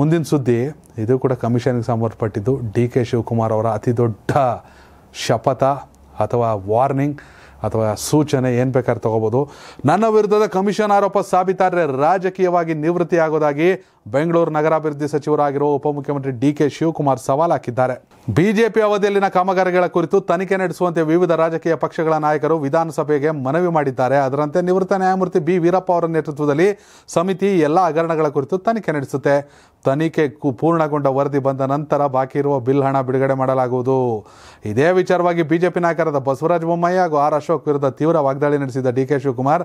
ಮುಂದಿನ ಸುದ್ದಿ ಇದು ಕೂಡ ಕಮಿಷನ್ಗೆ ಸಂಬಂಧಪಟ್ಟಿದ್ದು ಡಿ ಕೆ ಶಿವಕುಮಾರ್ ಅವರ ಅತಿ ದೊಡ್ಡ ಶಪಥ ಅಥವಾ ವಾರ್ನಿಂಗ್ ಅಥವಾ ಸೂಚನೆ ಏನು ಬೇಕಾದ್ರೆ ತಗೋಬೋದು ನನ್ನ ವಿರುದ್ಧದ ಕಮಿಷನ್ ಆರೋಪ ಸಾಬೀತಾದರೆ ರಾಜಕೀಯವಾಗಿ ನಿವೃತ್ತಿಯಾಗೋದಾಗಿ ಬೆಂಗಳೂರು ನಗರಾಭಿವೃದ್ಧಿ ಸಚಿವರಾಗಿರುವ ಉಪಮುಖ್ಯಮಂತ್ರಿ ಡಿ ಕೆ ಶಿವಕುಮಾರ್ ಸವಾಲು ಹಾಕಿದ್ದಾರೆ ಬಿಜೆಪಿ ಅವಧಿಯಲ್ಲಿನ ಕಾಮಗಾರಿಗಳ ಕುರಿತು ತನಿಖೆ ನಡೆಸುವಂತೆ ವಿವಿಧ ರಾಜಕೀಯ ಪಕ್ಷಗಳ ನಾಯಕರು ವಿಧಾನಸಭೆಗೆ ಮನವಿ ಮಾಡಿದ್ದಾರೆ ಅದರಂತೆ ನಿವೃತ್ತ ನ್ಯಾಯಮೂರ್ತಿ ಬಿ ವೀರಪ್ಪ ಅವರ ನೇತೃತ್ವದಲ್ಲಿ ಸಮಿತಿ ಎಲ್ಲ ಹಗರಣಗಳ ಕುರಿತು ತನಿಖೆ ನಡೆಸುತ್ತೆ ತನಿಖೆ ಪೂರ್ಣಗೊಂಡ ವರದಿ ಬಂದ ನಂತರ ಬಾಕಿ ಇರುವ ಬಿಲ್ ಹಣ ಬಿಡುಗಡೆ ಮಾಡಲಾಗುವುದು ಇದೇ ವಿಚಾರವಾಗಿ ಬಿಜೆಪಿ ನಾಯಕರಾದ ಬಸವರಾಜ ಬೊಮ್ಮಾಯಿ ಹಾಗೂ ಆರ್ ಅಶೋಕ್ ವಿರುದ್ಧ ತೀವ್ರ ವಾಗ್ದಾಳಿ ನಡೆಸಿದ ಡಿ ಕೆ ಶಿವಕುಮಾರ್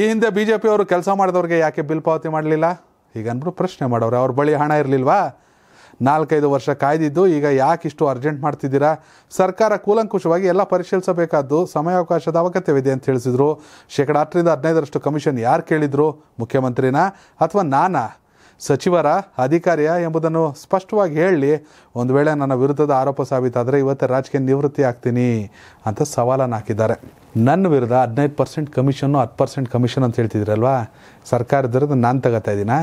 ಈ ಹಿಂದೆ ಬಿಜೆಪಿಯವರು ಕೆಲಸ ಮಾಡಿದವರಿಗೆ ಯಾಕೆ ಬಿಲ್ ಪಾವತಿ ಮಾಡಲಿಲ್ಲ ಈಗ ಅಂದ್ಬಿಟ್ಟು ಪ್ರಶ್ನೆ ಮಾಡೋರು ಅವ್ರ ಬಳಿ ಹಣ ಇರಲಿಲ್ವಾ ನಾಲ್ಕೈದು ವರ್ಷ ಕಾಯ್ದಿದ್ದು ಈಗ ಯಾಕೆ ಇಷ್ಟು ಅರ್ಜೆಂಟ್ ಮಾಡ್ತಿದ್ದೀರಾ ಸರ್ಕಾರ ಕೂಲಂಕುಷವಾಗಿ ಎಲ್ಲ ಪರಿಶೀಲಿಸಬೇಕಾದ್ದು ಸಮಯಾವಕಾಶದ ಅಗತ್ಯವಿದೆ ಅಂತ ತಿಳಿಸಿದರು ಶೇಕಡ ಹತ್ತರಿಂದ ಹದಿನೈದರಷ್ಟು ಕಮಿಷನ್ ಯಾರು ಕೇಳಿದ್ರು ಮುಖ್ಯಮಂತ್ರಿನ ಅಥವಾ ನಾನಾ ಸಚಿವರ ಅಧಿಕಾರಿಯ ಎಂಬುದನ್ನು ಸ್ಪಷ್ಟವಾಗಿ ಹೇಳಿ ಒಂದು ವೇಳೆ ನನ್ನ ವಿರುದ್ಧದ ಆರೋಪ ಸಾಬೀತಾದರೆ ಇವತ್ತೇ ರಾಜಕೀಯ ನಿವೃತ್ತಿ ಆಗ್ತೀನಿ ಅಂತ ಸವಾಲನ್ನು ಹಾಕಿದ್ದಾರೆ ನನ್ನ ವಿರುದ್ಧ ಹದಿನೈದು ಪರ್ಸೆಂಟ್ ಕಮಿಷನ್ನು ಹತ್ತು ಪರ್ಸೆಂಟ್ ಕಮಿಷನ್ ಅಂತ ಹೇಳ್ತಿದ್ದೀರಲ್ವಾ ವಿರುದ್ಧ ನಾನು ತಗೋತಾ ಇದ್ದೀನಾ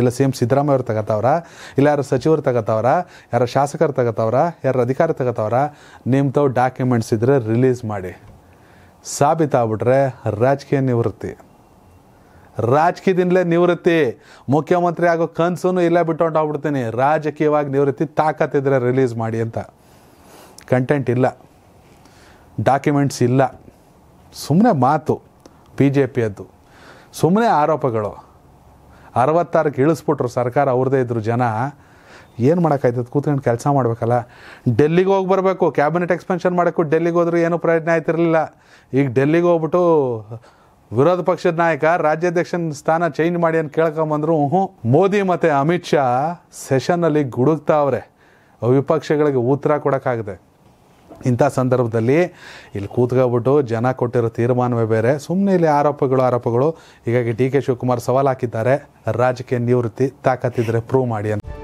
ಇಲ್ಲ ಸಿ ಎಂ ಅವ್ರು ತಗೋತಾವ್ರ ಇಲ್ಲ ಯಾರು ಸಚಿವರು ತಗೋತಾವ್ರ ಯಾರು ಶಾಸಕರು ತಗೋತಾವ್ರ ಯಾರು ಅಧಿಕಾರಿ ತಗೋತಾವ್ರ ನಿಮ್ತಾವು ಡಾಕ್ಯುಮೆಂಟ್ಸ್ ಇದ್ದರೆ ರಿಲೀಸ್ ಮಾಡಿ ಸಾಬೀತಾಗ್ಬಿಟ್ರೆ ರಾಜಕೀಯ ನಿವೃತ್ತಿ ರಾಜಕೀಯದಿಂದಲೇ ನಿವೃತ್ತಿ ಮುಖ್ಯಮಂತ್ರಿ ಆಗೋ ಕನಸು ಇಲ್ಲ ಬಿಟ್ಟು ಹೋಗ್ಬಿಡ್ತೀನಿ ರಾಜಕೀಯವಾಗಿ ನಿವೃತ್ತಿ ತಾಕತ್ತಿದ್ರೆ ರಿಲೀಸ್ ಮಾಡಿ ಅಂತ ಕಂಟೆಂಟ್ ಇಲ್ಲ ಡಾಕ್ಯುಮೆಂಟ್ಸ್ ಇಲ್ಲ ಸುಮ್ಮನೆ ಮಾತು ಬಿ ಜೆ ಪಿಯದ್ದು ಸುಮ್ಮನೆ ಆರೋಪಗಳು ಅರವತ್ತಾರಕ್ಕೆ ಇಳಿಸ್ಬಿಟ್ರು ಸರ್ಕಾರ ಅವ್ರದೇ ಇದ್ದರು ಜನ ಏನು ಮಾಡೋಕ್ಕಾಯ್ತದೆ ಕೂತ್ಕೊಂಡು ಕೆಲಸ ಮಾಡಬೇಕಲ್ಲ ಡೆಲ್ಲಿಗೆ ಹೋಗಿ ಬರಬೇಕು ಕ್ಯಾಬಿನೆಟ್ ಎಕ್ಸ್ಪೆನ್ಷನ್ ಮಾಡೋಕ್ಕೂ ಡೆಲ್ಲಿಗೆ ಹೋದ್ರೂ ಏನೂ ಪ್ರಯತ್ನ ಆಯ್ತಿರಲಿಲ್ಲ ಈಗ ಡೆಲ್ಲಿಗೆ ಹೋಗ್ಬಿಟ್ಟು ವಿರೋಧ ಪಕ್ಷದ ನಾಯಕ ರಾಜ್ಯಾಧ್ಯಕ್ಷನ ಸ್ಥಾನ ಚೇಂಜ್ ಮಾಡಿ ಅಂತ ಕೇಳ್ಕೊಂಬಂದ್ರು ಹ್ಞೂ ಮೋದಿ ಮತ್ತು ಅಮಿತ್ ಶಾ ಸೆಷನ್ನಲ್ಲಿ ಗುಡುಗ್ತಾವ್ರೆ ವಿಪಕ್ಷಗಳಿಗೆ ಉತ್ತರ ಕೊಡೋಕ್ಕಾಗದೆ ಇಂಥ ಸಂದರ್ಭದಲ್ಲಿ ಇಲ್ಲಿ ಕೂತ್ಕೊಬಿಟ್ಟು ಜನ ಕೊಟ್ಟಿರೋ ತೀರ್ಮಾನವೇ ಬೇರೆ ಸುಮ್ಮನೆ ಇಲ್ಲಿ ಆರೋಪಗಳು ಆರೋಪಗಳು ಹೀಗಾಗಿ ಡಿ ಕೆ ಶಿವಕುಮಾರ್ ಸವಾಲು ಹಾಕಿದ್ದಾರೆ ರಾಜಕೀಯ ನಿವೃತ್ತಿ ತಾಕತ್ತಿದ್ರೆ ಪ್ರೂವ್ ಮಾಡಿ ಅಂತ